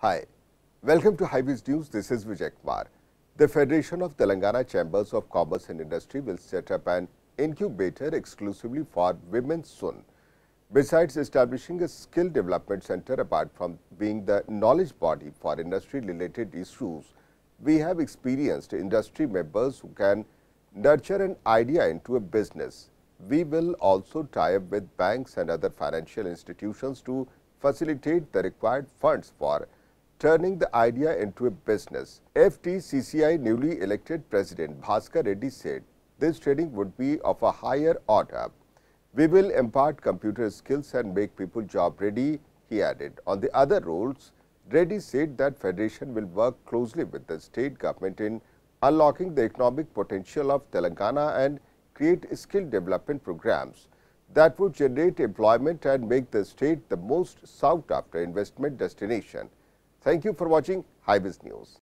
Hi, welcome to Highways News. This is Vijay Kumar. The Federation of Telangana Chambers of Commerce and Industry will set up an incubator exclusively for women soon. Besides establishing a skill development center apart from being the knowledge body for industry related issues, we have experienced industry members who can nurture an idea into a business. We will also tie up with banks and other financial institutions to facilitate the required funds for turning the idea into a business. FTCCI newly elected President Bhaskar Reddy said this training would be of a higher order. We will impart computer skills and make people job ready, he added. On the other roles, Reddy said that Federation will work closely with the state government in unlocking the economic potential of Telangana and create skill development programs that would generate employment and make the state the most sought after investment destination. Thank you for watching Biz News.